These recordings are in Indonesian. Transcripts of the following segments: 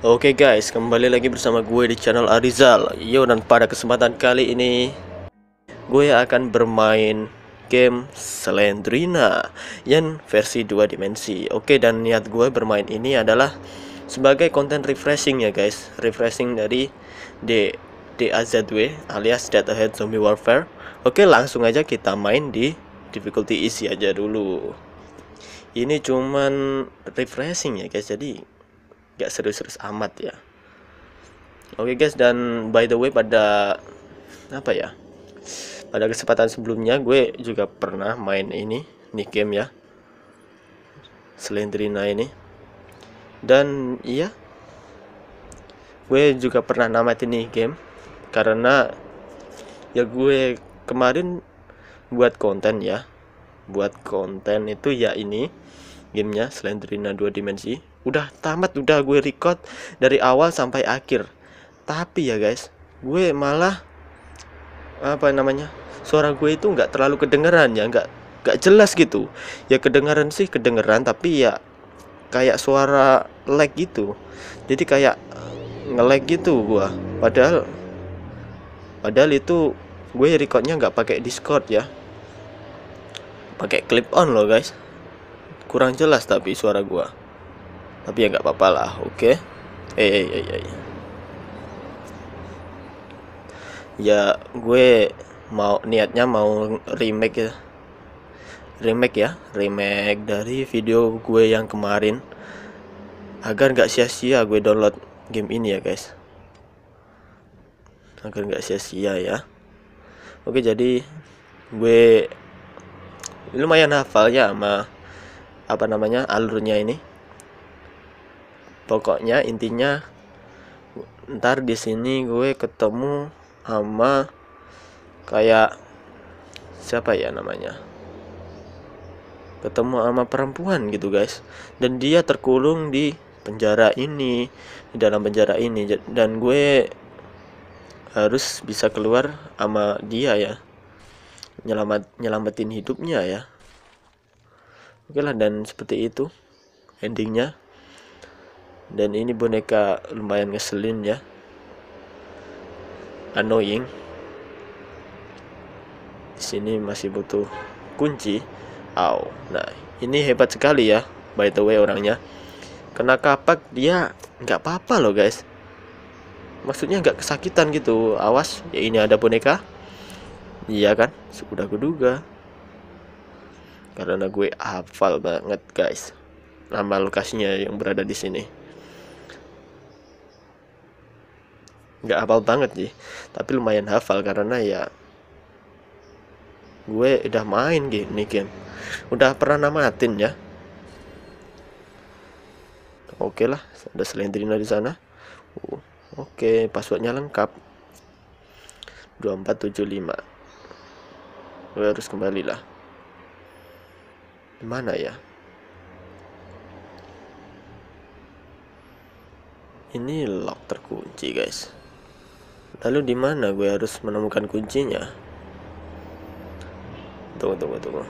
Oke okay guys, kembali lagi bersama gue di channel Arizal Yo, dan pada kesempatan kali ini Gue akan bermain game Slendrina Yang versi 2 dimensi Oke, okay, dan niat gue bermain ini adalah Sebagai konten refreshing ya guys Refreshing dari D DAZW alias Dead Ahead Zombie Warfare Oke, okay, langsung aja kita main di difficulty easy aja dulu Ini cuman refreshing ya guys, jadi gak serius-serius amat ya oke okay guys dan by the way pada apa ya pada kesempatan sebelumnya gue juga pernah main ini nih game ya Slendrina ini dan iya gue juga pernah namatin nih game karena ya gue kemarin buat konten ya buat konten itu ya ini gamenya Slendrina 2 dimensi udah tamat udah gue record dari awal sampai akhir tapi ya guys gue malah apa namanya suara gue itu nggak terlalu kedengeran ya nggak nggak jelas gitu ya kedengeran sih kedengeran tapi ya kayak suara lag gitu jadi kayak ngelag gitu gua padahal padahal itu gue recordnya nggak pakai Discord ya pakai clip on loh guys kurang jelas tapi suara gua tapi ya nggak apa-apa lah oke okay? Eh, eh eh eh eh ya gue mau niatnya mau remake ya remake ya remake dari video gue yang kemarin agar nggak sia-sia gue download game ini ya guys agar nggak sia-sia ya oke jadi gue lumayan hafal ya sama apa namanya alurnya ini pokoknya intinya ntar di sini gue ketemu sama kayak siapa ya namanya ketemu sama perempuan gitu guys dan dia terkulung di penjara ini di dalam penjara ini dan gue harus bisa keluar sama dia ya nyelamat nyelamatin hidupnya ya oke lah dan seperti itu endingnya dan ini boneka lumayan ngeselin ya annoying di sini masih butuh kunci aw nah ini hebat sekali ya by the way orangnya kena kapak dia nggak apa-apa loh guys maksudnya nggak kesakitan gitu awas ya ini ada boneka iya kan sudah kuduga karena gue hafal banget guys nama lokasinya yang berada di sini nggak hafal banget sih tapi lumayan hafal karena ya gue udah main gini game udah pernah namatin ya oke okay lah ada selendrina di sana uh, oke okay, passwordnya lengkap 2475 gue harus kembali lah mana ya ini lock terkunci guys Lalu di mana gue harus menemukan kuncinya? Tunggu, tunggu, tunggu.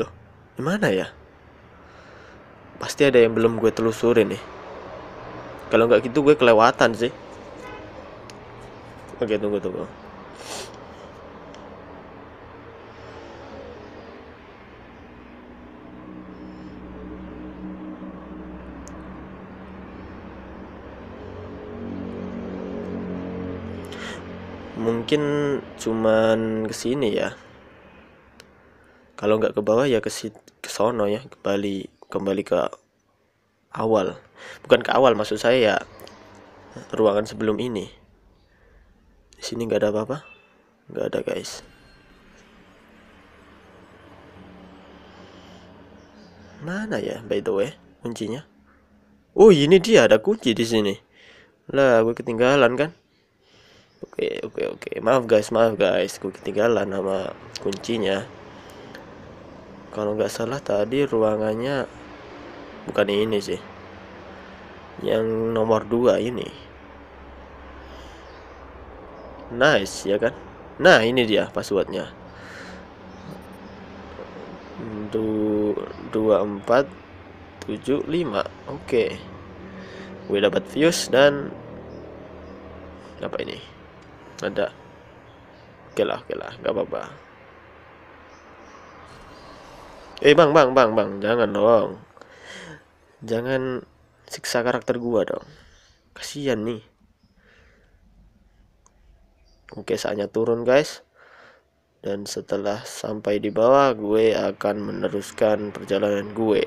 Loh, di mana ya? Pasti ada yang belum gue telusuri nih. Kalau nggak gitu gue kelewatan sih. Oke, tunggu, tunggu. mungkin cuman kesini ya kalau nggak ke bawah ya ke ke sono ya kembali kembali ke awal bukan ke awal maksud saya ya ruangan sebelum ini di sini nggak ada apa-apa nggak ada guys mana ya by the way kuncinya oh ini dia ada kunci di sini lah gue ketinggalan kan Oke, oke, oke. Maaf guys, maaf guys. Gue ketinggalan nama kuncinya. Kalau nggak salah tadi ruangannya bukan ini sih. Yang nomor 2 ini. Nice, ya kan? Nah, ini dia passwordnya. 2475. Oke. Okay. Gue dapat views dan apa ini? ada oke lah oke lah nggak apa-apa eh bang bang bang bang jangan dong jangan siksa karakter gua dong kasihan nih oke saatnya turun guys dan setelah sampai di bawah gue akan meneruskan perjalanan gue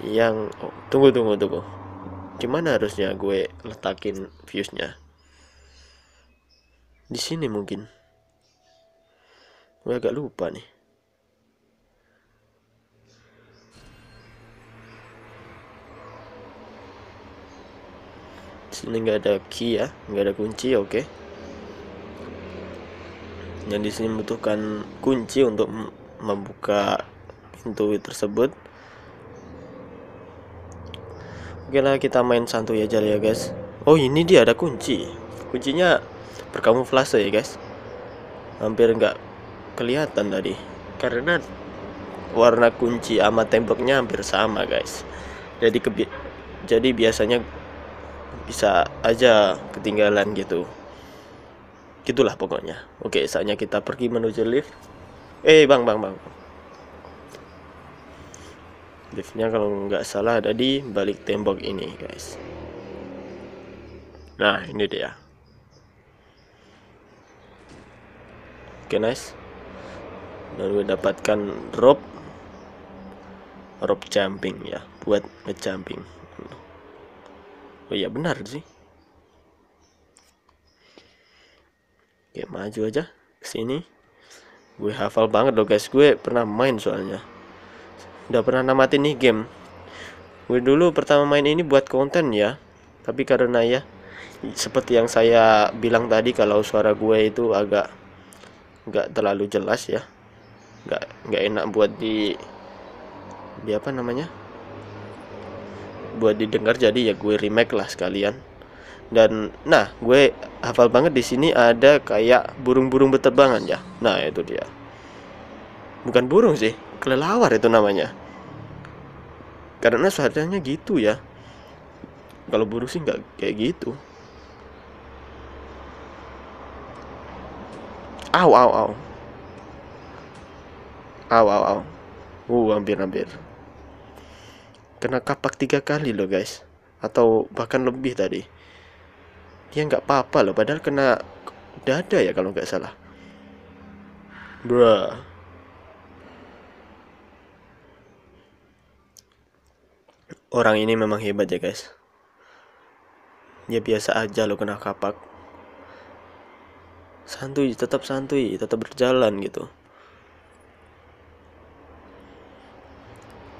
yang oh, tunggu tunggu tunggu gimana harusnya gue letakin fuse-nya. Di sini mungkin. Gue agak lupa nih. sini nggak ada key ya nggak ada kunci oke okay. di sini membutuhkan kunci untuk membuka pintu tersebut oke okay lah kita main santuy aja ya guys oh ini dia ada kunci kuncinya berkamuflase ya guys hampir nggak kelihatan tadi karena warna kunci sama temboknya hampir sama guys jadi kebi jadi biasanya bisa aja ketinggalan gitu gitulah pokoknya oke saatnya kita pergi menuju lift eh bang bang bang liftnya kalau nggak salah ada di balik tembok ini guys nah ini dia okay, nice gue dapatkan drop, drop jumping ya buat ngejumping oh ya benar sih oke okay, maju aja ke sini gue hafal banget loh guys gue pernah main soalnya udah pernah namatin nih game gue dulu pertama main ini buat konten ya tapi karena ya seperti yang saya bilang tadi kalau suara gue itu agak nggak terlalu jelas ya nggak nggak enak buat di di apa namanya buat didengar jadi ya gue remake lah sekalian dan nah gue hafal banget di sini ada kayak burung-burung beterbangan ya nah itu dia bukan burung sih kelelawar itu namanya karena suaranya gitu ya kalau burung sih nggak kayak gitu Au, au, au. Au, au, au. Uh, hampir, hampir. Kena kapak tiga kali loh guys. Atau bahkan lebih tadi. Dia nggak apa-apa loh. Padahal kena dada ya kalau nggak salah. Bruh. Orang ini memang hebat ya guys. Dia biasa aja loh kena kapak santuy tetap santuy tetap berjalan gitu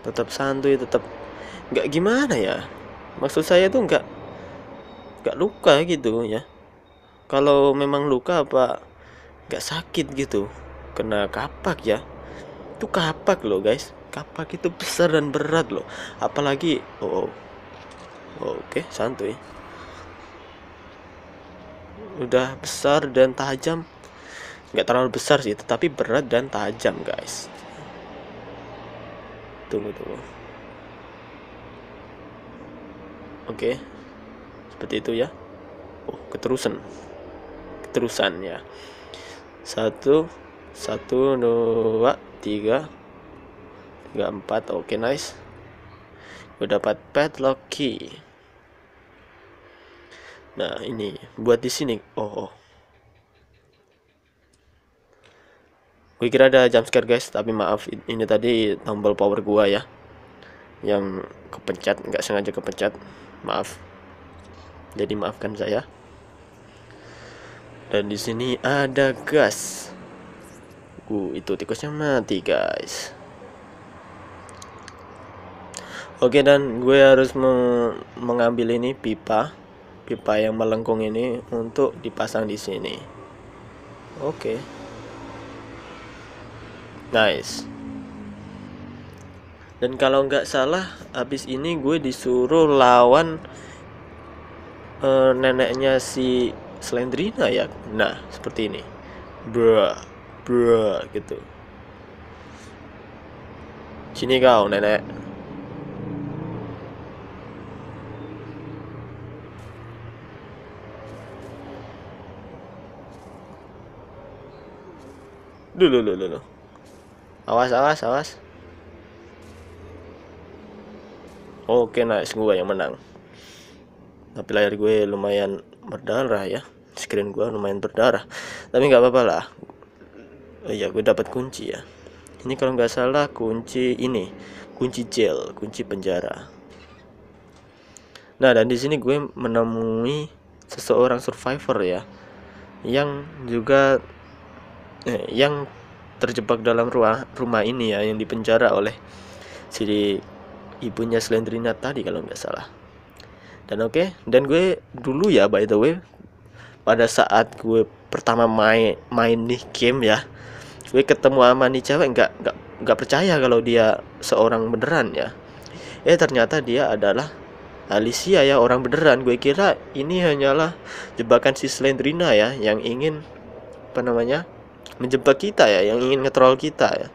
tetap santuy tetap nggak gimana ya maksud saya tuh nggak nggak luka gitu ya kalau memang luka apa nggak sakit gitu kena kapak ya itu kapak loh guys kapak itu besar dan berat loh apalagi oh, oh. oke okay, santuy udah besar dan tajam nggak terlalu besar sih tetapi berat dan tajam guys tunggu tunggu oke seperti itu ya oh keterusan keterusan ya satu satu dua tiga tiga empat oke nice gue dapat padlock key Nah, ini buat di sini. Oh, oh. Gue kira ada jump scare guys, tapi maaf ini tadi tombol power gua ya. Yang kepencet, nggak sengaja kepencet. Maaf. Jadi maafkan saya. Dan di sini ada gas. Uh, itu tikusnya mati, guys. Oke, dan gue harus meng mengambil ini pipa pipa yang melengkung ini untuk dipasang di sini. Oke. Okay. Nice. Dan kalau nggak salah, habis ini gue disuruh lawan uh, neneknya si Slendrina ya. Nah, seperti ini. Bra, bra gitu. Sini kau, nenek. Dulu, dulu, dulu. Awas, awas, awas. Oke, nice gue yang menang. Tapi layar gue lumayan berdarah ya. Screen gue lumayan berdarah. Tapi nggak apa-apa lah. Oh iya, gue dapat kunci ya. Ini kalau nggak salah kunci ini, kunci jail, kunci penjara. Nah, dan di sini gue menemui seseorang survivor ya yang juga Eh, yang terjebak dalam ruah, rumah ini ya yang dipenjara oleh si ibunya Slendrina tadi kalau nggak salah dan oke okay, dan gue dulu ya by the way pada saat gue pertama main main nih game ya gue ketemu sama nih cewek nggak nggak nggak percaya kalau dia seorang beneran ya eh ternyata dia adalah Alicia ya orang beneran gue kira ini hanyalah jebakan si Slendrina ya yang ingin apa namanya menjebak kita ya, yang ingin ngetrol kita ya.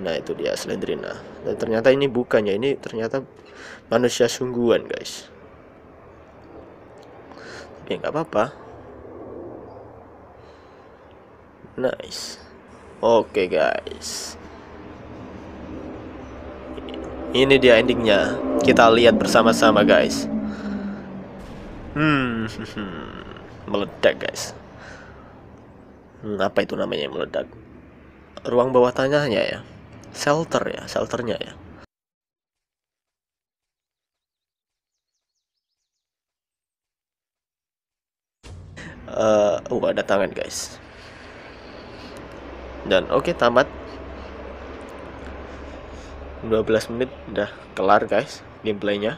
Nah itu dia Slendrina. Dan ternyata ini bukan ya, ini ternyata manusia sungguhan guys. Tapi nggak apa-apa. Nice. Oke okay, guys. Ini dia endingnya. Kita lihat bersama-sama guys. Hmm, hmm, hmm. meledak guys hmm, apa itu namanya yang meledak ruang bawah tanahnya ya shelter ya shelternya ya uh, uh ada tangan guys dan oke okay, tamat 12 menit udah kelar guys gameplaynya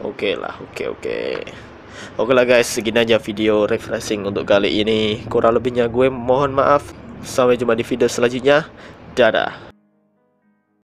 oke okay lah oke okay, oke okay. Oke lah guys, segini aja video refreshing untuk kali ini. Kurang lebihnya gue mohon maaf. Sampai jumpa di video selanjutnya. Dadah.